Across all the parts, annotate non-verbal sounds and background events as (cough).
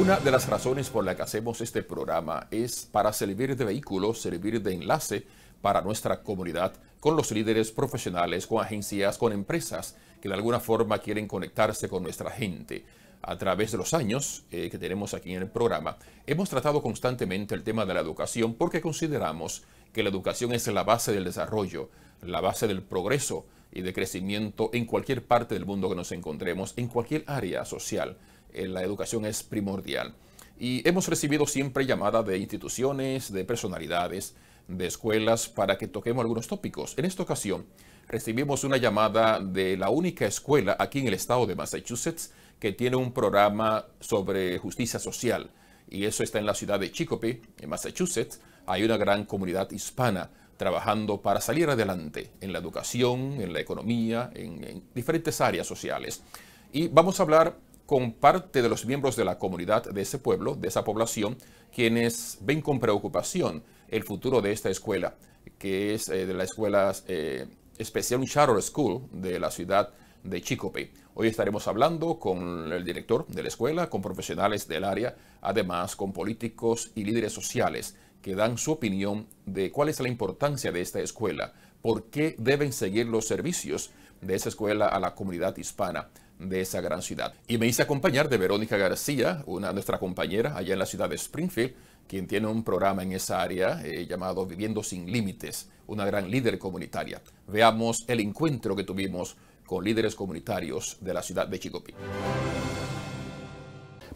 Una de las razones por la que hacemos este programa es para servir de vehículo, servir de enlace para nuestra comunidad, con los líderes profesionales, con agencias, con empresas que de alguna forma quieren conectarse con nuestra gente. A través de los años eh, que tenemos aquí en el programa, hemos tratado constantemente el tema de la educación porque consideramos que la educación es la base del desarrollo, la base del progreso y de crecimiento en cualquier parte del mundo que nos encontremos, en cualquier área social. Eh, la educación es primordial. Y hemos recibido siempre llamadas de instituciones, de personalidades, de escuelas para que toquemos algunos tópicos. En esta ocasión recibimos una llamada de la única escuela aquí en el estado de Massachusetts que tiene un programa sobre justicia social. Y eso está en la ciudad de Chicopee, en Massachusetts. Hay una gran comunidad hispana trabajando para salir adelante en la educación, en la economía, en diferentes áreas sociales. Y vamos a hablar con parte de los miembros de la comunidad de ese pueblo, de esa población, quienes ven con preocupación el futuro de esta escuela, que es eh, de la escuela eh, especial, charter school de la ciudad de Chicope. Hoy estaremos hablando con el director de la escuela, con profesionales del área, además con políticos y líderes sociales que dan su opinión de cuál es la importancia de esta escuela, por qué deben seguir los servicios de esa escuela a la comunidad hispana de esa gran ciudad. Y me hice acompañar de Verónica García, una nuestra compañera allá en la ciudad de Springfield, quien tiene un programa en esa área eh, llamado Viviendo sin Límites, una gran líder comunitaria. Veamos el encuentro que tuvimos con líderes comunitarios de la ciudad de chicopee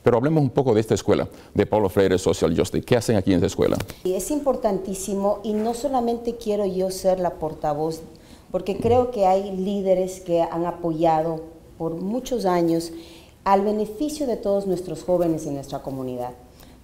Pero hablemos un poco de esta escuela, de Paulo Freire Social Justice. ¿Qué hacen aquí en esta escuela? Es importantísimo y no solamente quiero yo ser la portavoz, porque creo que hay líderes que han apoyado por muchos años al beneficio de todos nuestros jóvenes y nuestra comunidad.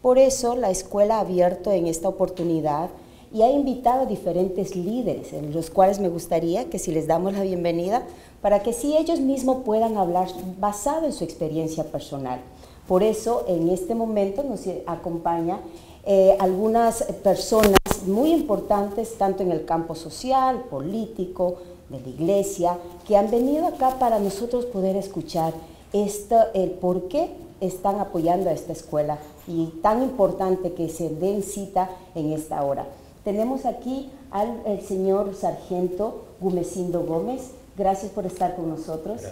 Por eso la escuela ha abierto en esta oportunidad y ha invitado a diferentes líderes, en los cuales me gustaría que si les damos la bienvenida, para que sí ellos mismos puedan hablar basado en su experiencia personal. Por eso en este momento nos acompaña eh, algunas personas muy importantes, tanto en el campo social, político, de la iglesia, que han venido acá para nosotros poder escuchar esto, el por qué están apoyando a esta escuela y tan importante que se den cita en esta hora. Tenemos aquí al señor sargento Gumecindo Gómez. Gracias por estar con nosotros.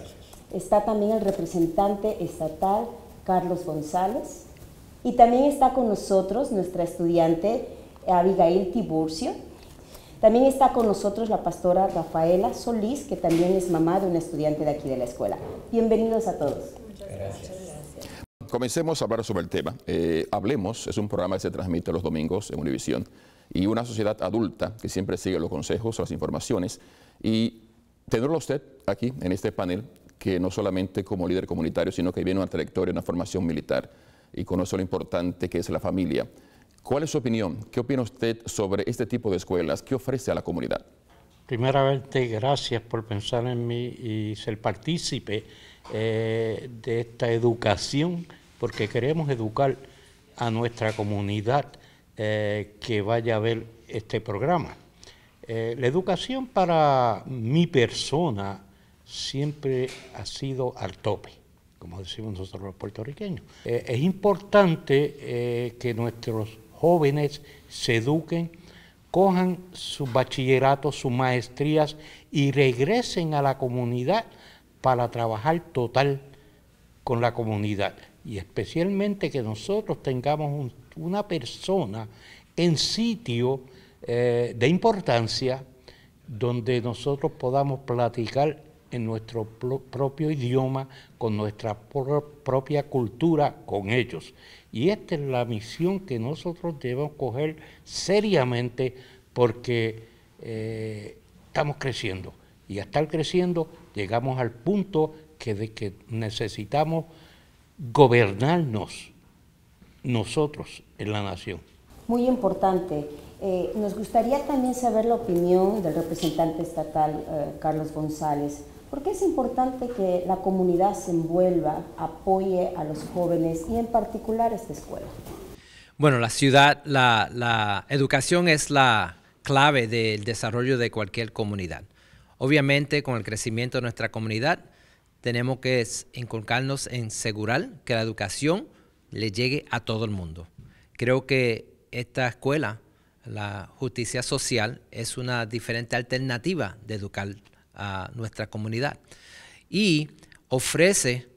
Está también el representante estatal Carlos González. Y también está con nosotros nuestra estudiante Abigail Tiburcio también está con nosotros la pastora Rafaela Solís, que también es mamá de una estudiante de aquí de la escuela. Bienvenidos a todos. Muchas gracias. Comencemos a hablar sobre el tema. Eh, Hablemos es un programa que se transmite los domingos en Univisión y una sociedad adulta que siempre sigue los consejos, las informaciones y tenerlo usted aquí en este panel que no solamente como líder comunitario, sino que viene una trayectoria, una formación militar y conoce lo importante que es la familia ¿Cuál es su opinión? ¿Qué opina usted sobre este tipo de escuelas? ¿Qué ofrece a la comunidad? Primeramente, gracias por pensar en mí y ser partícipe eh, de esta educación, porque queremos educar a nuestra comunidad eh, que vaya a ver este programa. Eh, la educación para mi persona siempre ha sido al tope, como decimos nosotros los puertorriqueños. es importante que nuestros jóvenes se eduquen, cojan sus bachilleratos, sus maestrías y regresen a la comunidad para trabajar total con la comunidad. Y especialmente que nosotros tengamos una persona en sitio eh, de importancia donde nosotros podamos platicar en nuestro propio idioma, con nuestra propia cultura, con ellos. Y esta es la misión que nosotros debemos coger seriamente porque eh, estamos creciendo. Y a estar creciendo llegamos al punto que, de que necesitamos gobernarnos nosotros en la nación. Muy importante. Eh, nos gustaría también saber la opinión del representante estatal eh, Carlos González ¿Por qué es importante que la comunidad se envuelva, apoye a los jóvenes y en particular esta escuela? Bueno, la ciudad, la, educación es la clave del desarrollo de cualquier comunidad. Obviamente, con el crecimiento de nuestra comunidad, tenemos que inculcarnos en asegurar que la educación le llegue a todo el mundo. Creo que esta escuela, la justicia social, es una diferente alternativa de educar a nuestra comunidad. Y ofrece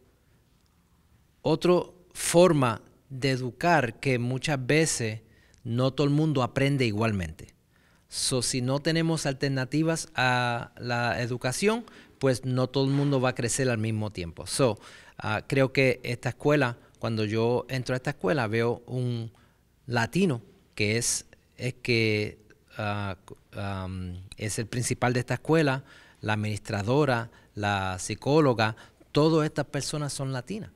otra forma de educar que muchas veces no todo el mundo aprende igualmente. So, si no tenemos alternativas a la educación, pues no todo el mundo va a crecer al mismo tiempo. So, ah, creo que esta escuela, cuando yo entro a esta escuela, veo un latino que es, que ah, es el principal de esta escuela, la administradora, la psicóloga, todas estas personas son latinas.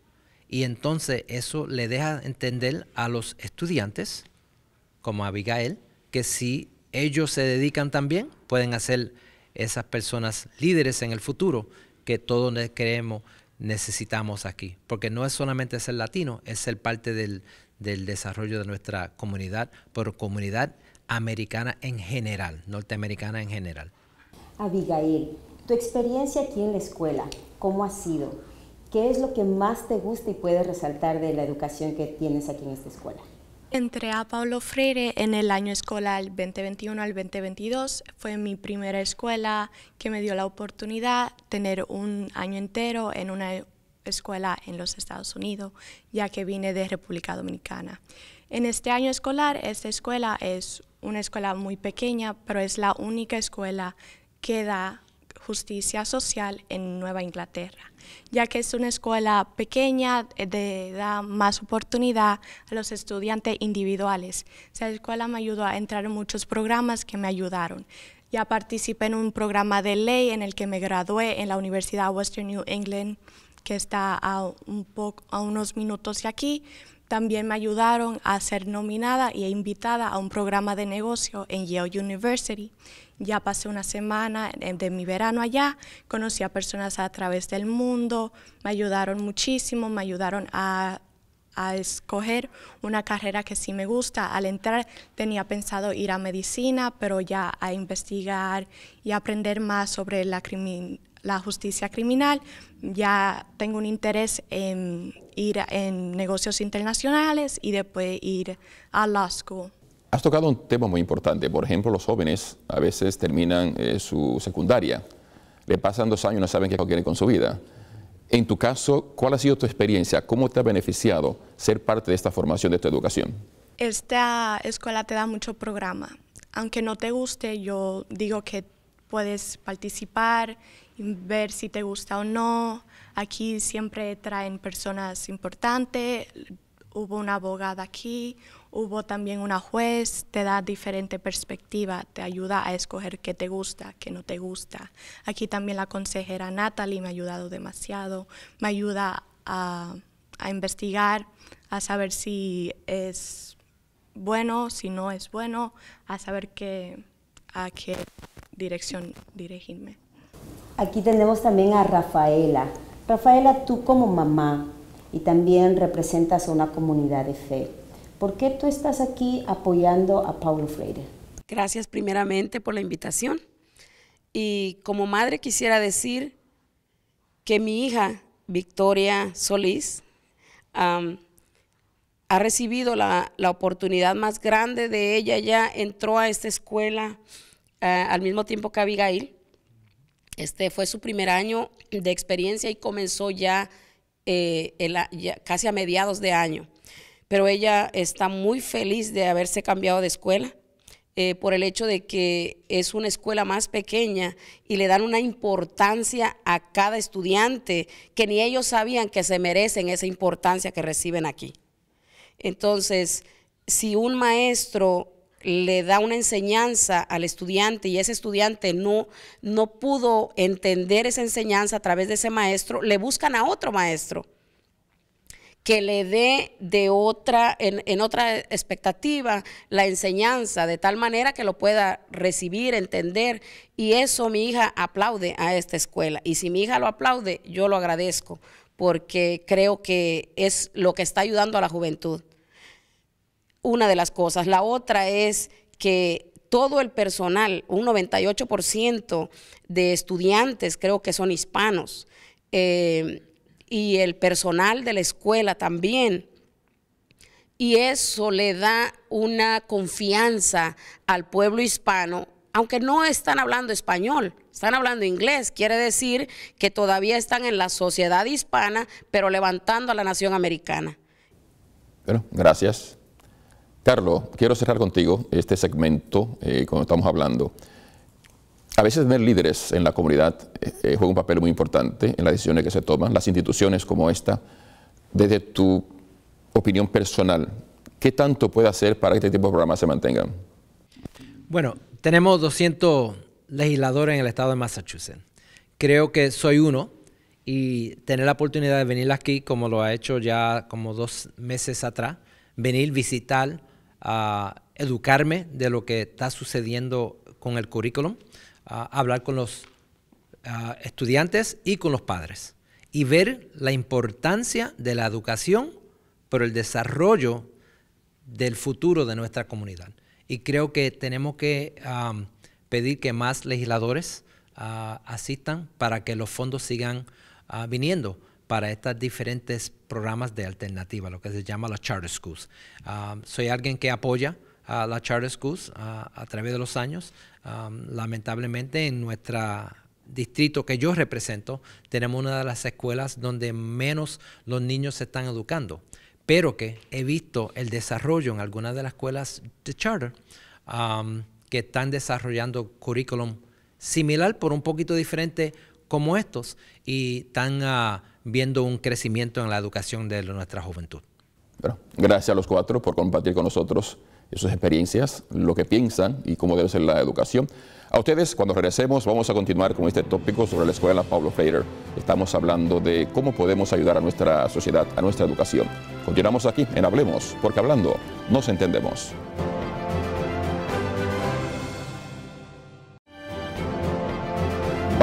Y entonces eso le deja entender a los estudiantes, como Abigail, que si ellos se dedican también, pueden hacer esas personas líderes en el futuro que todos creemos necesitamos aquí. Porque no es solamente ser latino, es ser parte del, del desarrollo de nuestra comunidad, por comunidad americana en general, norteamericana en general. Abigail, tu experiencia aquí en la escuela, ¿cómo ha sido? ¿Qué es lo que más te gusta y puedes resaltar de la educación que tienes aquí en esta escuela? Entré a Paulo Freire en el año escolar 2021 al 2022. Fue mi primera escuela que me dio la oportunidad de tener un año entero en una escuela en los Estados Unidos, ya que vine de República Dominicana. En este año escolar, esta escuela es una escuela muy pequeña, pero es la única escuela que da justicia social en Nueva Inglaterra, ya que es una escuela pequeña, eh, de, da más oportunidad a los estudiantes individuales. Esa escuela me ayudó a entrar en muchos programas que me ayudaron. Ya participé en un programa de ley en el que me gradué en la Universidad Western New England, que está a unos minutos de aquí, también me ayudaron a ser nominada e invitada a un programa de negocio en Yale University. Ya pasé una semana de mi verano allá, conocí a personas a través del mundo, me ayudaron muchísimo, me ayudaron a, escoger una carrera que sí me gusta. Al entrar tenía pensado ir a medicina, pero ya a investigar y aprender más sobre la criminalidad la justicia criminal, ya tengo un interés en ir en negocios internacionales y después ir a la school. Has tocado un tema muy importante, por ejemplo, los jóvenes a veces terminan eh, su secundaria, le pasan dos años y no saben qué quieren con su vida. En tu caso, ¿cuál ha sido tu experiencia? ¿Cómo te ha beneficiado ser parte de esta formación, de esta educación? Esta escuela te da mucho programa. Aunque no te guste, yo digo que puedes participar ver si te gusta o no. Aquí siempre traen personas importantes, hubo una abogada aquí, hubo también una juez, te da diferente perspectiva, te ayuda a escoger qué te gusta, qué no te gusta. Aquí también la consejera Natalie me ha ayudado demasiado, me ayuda a, investigar, a saber si es bueno, si no es bueno, a saber qué, a qué dirección dirigirme. Aquí tenemos también a Rafaela. Rafaela, tú como mamá y también representas a una comunidad de fe. ¿Por qué tú estás aquí apoyando a Paulo Freire? Gracias primeramente por la invitación. Y como madre quisiera decir que mi hija, Victoria Solís, ha recibido la, oportunidad más grande de ella. Ya entró a esta escuela eh, al mismo tiempo que Abigail este fue su primer año de experiencia y comenzó eh, ya, casi a mediados de año. Pero ella está muy feliz de haberse cambiado de escuela. Eh, por el hecho de que es una escuela más pequeña y le dan una importancia a cada estudiante que ni ellos sabían que se merecen esa importancia que reciben aquí. Entonces, si un maestro le da una enseñanza al estudiante y ese estudiante no, no pudo entender esa enseñanza a través de ese maestro, le buscan a otro maestro que le dé de otra, en, otra expectativa la enseñanza, de tal manera que lo pueda recibir, entender. Y eso mi hija aplaude a esta escuela. Y si mi hija lo aplaude, yo lo agradezco, porque creo que es lo que está ayudando a la juventud una de las cosas. La otra es que todo el personal, un 98% de estudiantes creo que son hispanos, eh, y el personal de la escuela también. Y eso le da una confianza al pueblo hispano, aunque no están hablando español, están hablando inglés, quiere decir que todavía están en la sociedad hispana, pero levantando a la nación americana. Bueno, gracias. Carlos, quiero cerrar contigo este segmento, eh, cuando estamos hablando. A veces ver líderes en la comunidad eh, eh, juega un papel muy importante en las decisiones que se toman. Las instituciones como esta, desde tu opinión personal, ¿qué tanto puede hacer para que este tipo de programas se mantengan? Bueno, tenemos 200 legisladores en el estado de Massachusetts. Creo que soy uno y tener la oportunidad de venir aquí, como lo ha hecho ya como dos meses atrás, venir, visitar, educarme de lo que está sucediendo con el currículum, hablar con los estudiantes y con los padres y ver la importancia de la educación por el desarrollo del futuro de nuestra comunidad. Y creo que tenemos que pedir que más legisladores ah, asistan para que los fondos sigan ah, viniendo para estos diferentes programas de alternativa, lo que se llama las charter schools. Um, soy alguien que apoya a las charter schools uh, a través de los años. Um, lamentablemente en nuestro distrito que yo represento tenemos una de las escuelas donde menos los niños se están educando, pero que he visto el desarrollo en algunas de las escuelas de charter um, que están desarrollando currículum similar, por un poquito diferente como estos y tan viendo un crecimiento en la educación de nuestra juventud. gracias a los cuatro por compartir con nosotros sus experiencias, lo que piensan y cómo debe ser la educación. A ustedes, cuando regresemos, vamos a continuar con este tópico sobre la escuela Pablo Freire. Estamos hablando de cómo podemos ayudar a nuestra sociedad, a nuestra educación. Continuamos aquí en Hablemos, porque hablando nos entendemos.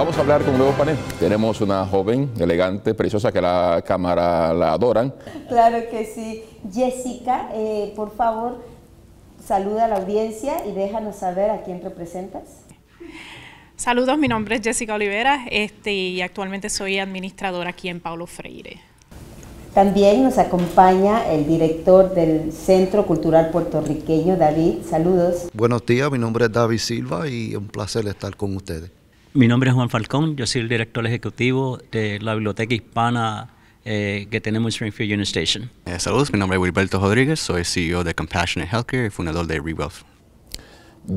Vamos a hablar con un nuevo panel. Tenemos una joven, elegante, preciosa, que la cámara la adoran. Claro que sí. Jessica, eh, por favor, saluda a la audiencia y déjanos saber a quién representas. Saludos, mi nombre es Jessica Olivera este, y actualmente soy administradora aquí en Paulo Freire. También nos acompaña el director del Centro Cultural Puertorriqueño, David. Saludos. Buenos días, mi nombre es David Silva y un placer estar con ustedes. Mi nombre es Juan Falcón, yo soy el director ejecutivo de la Biblioteca Hispana eh, que tenemos en Springfield Union Station. Eh, saludos, mi nombre es Wilberto Rodríguez, soy CEO de Compassionate Healthcare y fundador de ReWealth.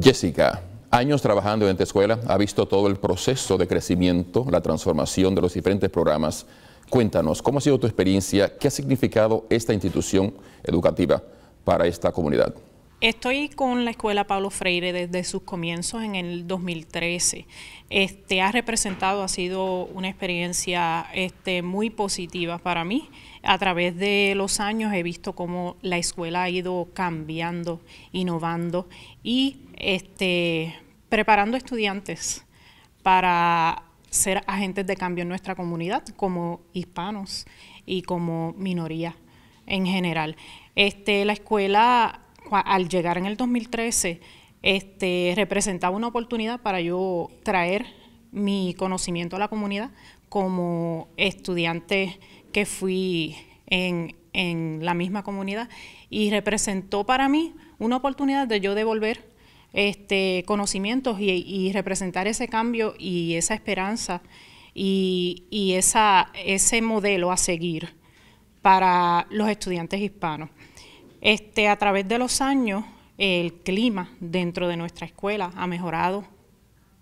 Jessica, años trabajando en esta escuela, ha visto todo el proceso de crecimiento, la transformación de los diferentes programas. Cuéntanos, ¿cómo ha sido tu experiencia? ¿Qué ha significado esta institución educativa para esta comunidad? Estoy con la Escuela Pablo Freire desde sus comienzos en el 2013. Este, ha representado, ha sido una experiencia este, muy positiva para mí. A través de los años he visto cómo la escuela ha ido cambiando, innovando y este, preparando estudiantes para ser agentes de cambio en nuestra comunidad como hispanos y como minoría en general. Este, la escuela al llegar en el 2013, este, representaba una oportunidad para yo traer mi conocimiento a la comunidad como estudiante que fui en, la misma comunidad y representó para mí una oportunidad de yo devolver este, conocimientos y, representar ese cambio y esa esperanza y, ese modelo a seguir para los estudiantes hispanos. Este, a través de los años, el clima dentro de nuestra escuela ha mejorado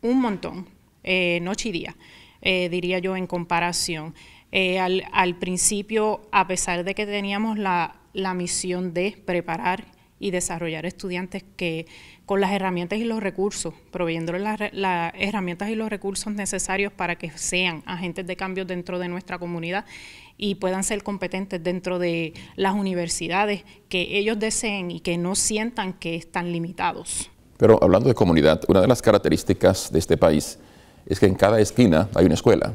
un montón, eh, noche y día, eh, diría yo, en comparación. Eh, al, principio, a pesar de que teníamos la, la misión de preparar y desarrollar estudiantes que con las herramientas y los recursos, proveyéndoles las herramientas y los recursos necesarios para que sean agentes de cambio dentro de nuestra comunidad y puedan ser competentes dentro de las universidades que ellos deseen y que no sientan que están limitados. Pero hablando de comunidad, una de las características de este país es que en cada esquina hay una escuela.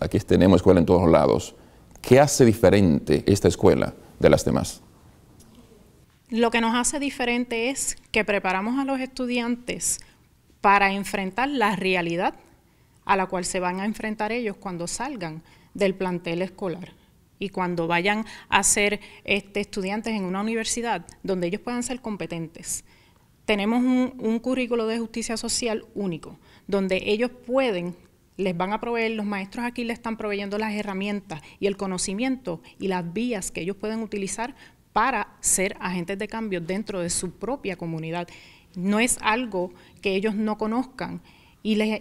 Aquí tenemos escuela en todos lados. ¿Qué hace diferente esta escuela de las demás? Lo que nos hace diferente es que preparamos a los estudiantes para enfrentar la realidad a la cual se van a enfrentar ellos cuando salgan del plantel escolar y cuando vayan a ser este, estudiantes en una universidad donde ellos puedan ser competentes. Tenemos un, un currículo de justicia social único, donde ellos pueden, les van a proveer, los maestros aquí les están proveyendo las herramientas y el conocimiento y las vías que ellos pueden utilizar para ser agentes de cambio dentro de su propia comunidad. No es algo que ellos no conozcan y les,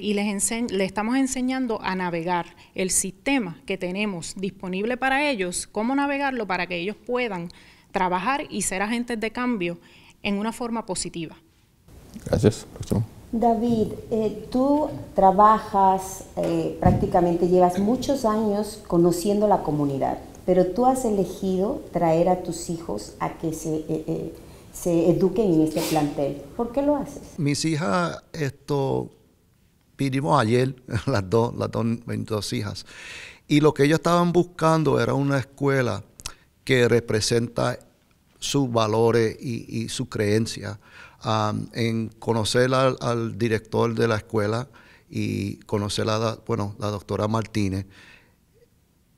estamos enseñando a navegar el sistema que tenemos disponible para ellos, cómo navegarlo para que ellos puedan trabajar y ser agentes de cambio en una forma positiva. Gracias, doctor. David, eh, tú trabajas, eh, prácticamente llevas muchos años conociendo la comunidad pero tú has elegido traer a tus hijos a que eh, eh, se, eduquen en este plantel. ¿Por qué lo haces? Mis hijas, esto, vinimos ayer, (laughs) las dos, las dos, hijas, y lo que ellas estaban buscando era una escuela que representa sus valores y, su creencia. en conocer al, director de la escuela y conocer a, la doctora Martínez,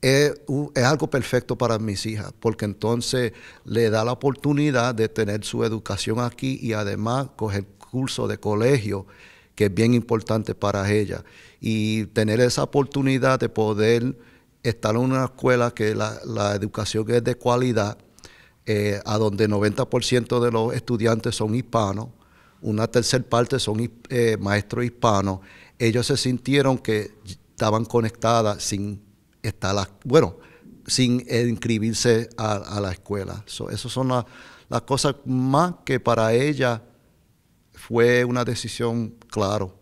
es, algo perfecto para mis hijas, porque entonces le da la oportunidad de tener su educación aquí y además coger curso de colegio, que es bien importante para ella. Y tener esa oportunidad de poder estar en una escuela que la, la educación es de cualidad, eh, a donde 90% de los estudiantes son hispanos, una tercera parte son eh, maestros hispanos, ellos se sintieron que estaban conectadas sin está la, bueno, sin inscribirse a, la escuela. esas son las cosas más que para ella fue una decisión claro.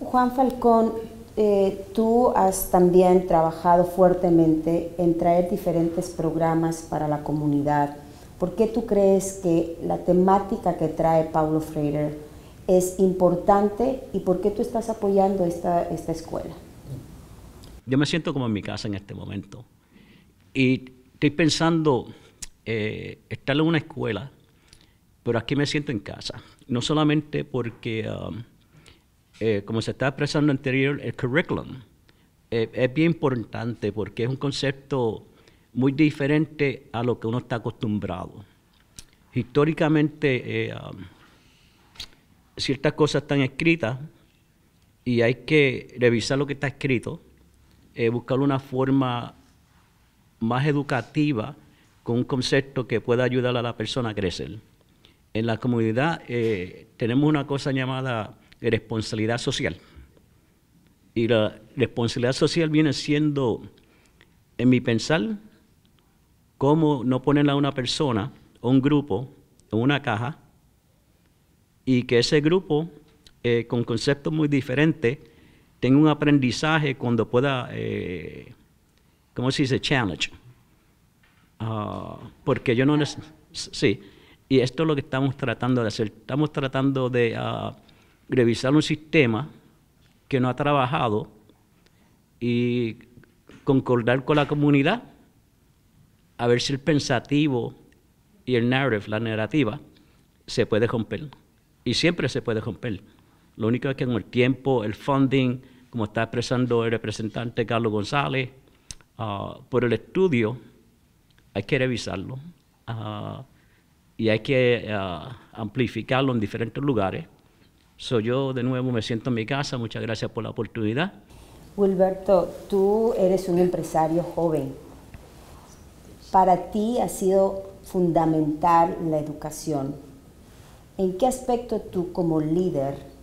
Juan Falcón, eh, tú has también trabajado fuertemente en traer diferentes programas para la comunidad. ¿Por qué tú crees que la temática que trae Paulo Freire es importante y por qué tú estás apoyando esta, esta escuela? yo me siento como en mi casa en este momento. Y estoy pensando eh, estar en una escuela, pero aquí me siento en casa. No solamente porque, um, eh, como se estaba expresando anterior, el curriculum eh, es bien importante porque es un concepto muy diferente a lo que uno está acostumbrado. Históricamente, um, ciertas cosas están escritas y hay que revisar lo que está escrito eh, buscar una forma más educativa con un concepto que pueda ayudar a la persona a crecer. En la comunidad eh, tenemos una cosa llamada responsabilidad social. Y la responsabilidad social viene siendo, en mi pensar, cómo no ponerla a una persona o un grupo en una caja y que ese grupo, eh, con conceptos muy diferentes, tenga un aprendizaje cuando pueda, eh, ¿cómo se dice? Challenge. Ah, porque yo no les, Sí, y esto es lo que estamos tratando de hacer. Estamos tratando de ah, revisar un sistema que no ha trabajado y concordar con la comunidad, a ver si el pensativo y el narrative, la narrativa, se puede romper. Y siempre se puede romper. Lo único es que con el tiempo, el funding, como está expresando el representante Carlos González, ah, por el estudio hay que revisarlo ah, y hay que ah, amplificarlo en diferentes lugares. Soy yo de nuevo me siento en mi casa, muchas gracias por la oportunidad. Wilberto, tú eres un empresario joven. Para ti ha sido fundamental la educación. ¿En qué aspecto tú como líder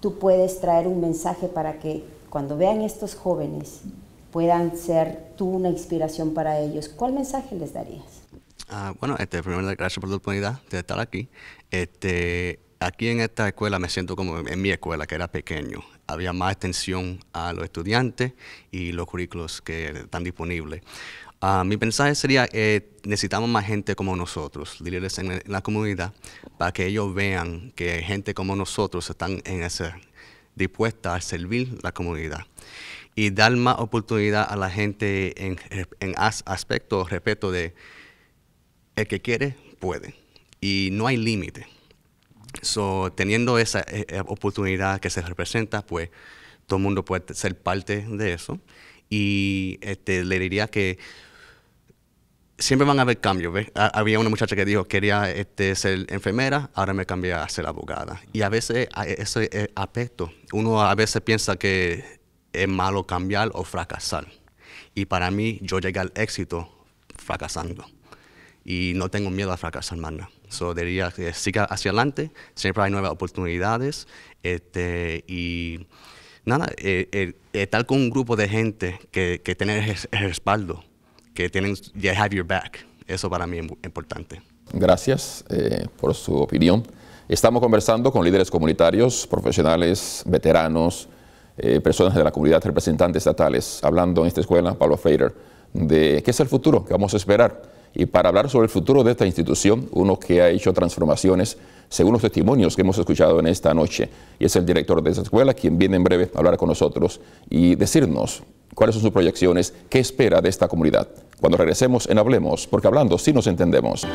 tú puedes traer un mensaje para que cuando vean estos jóvenes puedan ser tú una inspiración para ellos, ¿cuál mensaje les darías? Ah, bueno, este, primero, gracias por la oportunidad de estar aquí. Este, aquí en esta escuela me siento como en mi escuela, que era pequeño. Había más atención a los estudiantes y los currículos que están disponibles. Ah, mi mensaje sería, eh, necesitamos más gente como nosotros, líderes en, la comunidad, para que ellos vean que gente como nosotros están en dispuesta a servir la comunidad y dar más oportunidad a la gente en, aspectos respeto de el que quiere, puede. Y no hay límite. So, teniendo esa eh, eh, oportunidad que se representa, pues todo el mundo puede ser parte de eso. Y este, le diría que siempre van a haber cambios, Había una muchacha que dijo quería este, ser enfermera, ahora me cambié a ser abogada. Y a veces ese aspecto, uno a veces piensa que es malo cambiar o fracasar. Y para mí, yo llegué al éxito fracasando. Y no tengo miedo a fracasar, nada. So, diría que siga hacia adelante, siempre hay nuevas oportunidades. Este, y nada, eh, eh, estar con un grupo de gente que, tiene respaldo que tienen, ya have your back. Eso para mí es importante. Gracias eh, por su opinión. Estamos conversando con líderes comunitarios, profesionales, veteranos, eh, personas de la comunidad, representantes estatales, hablando en esta escuela, Pablo Fader, de qué es el futuro, qué vamos a esperar. Y para hablar sobre el futuro de esta institución, uno que ha hecho transformaciones según los testimonios que hemos escuchado en esta noche, y es el director de esta escuela quien viene en breve a hablar con nosotros y decirnos cuáles son sus proyecciones, qué espera de esta comunidad cuando regresemos en Hablemos, porque hablando sí nos entendemos.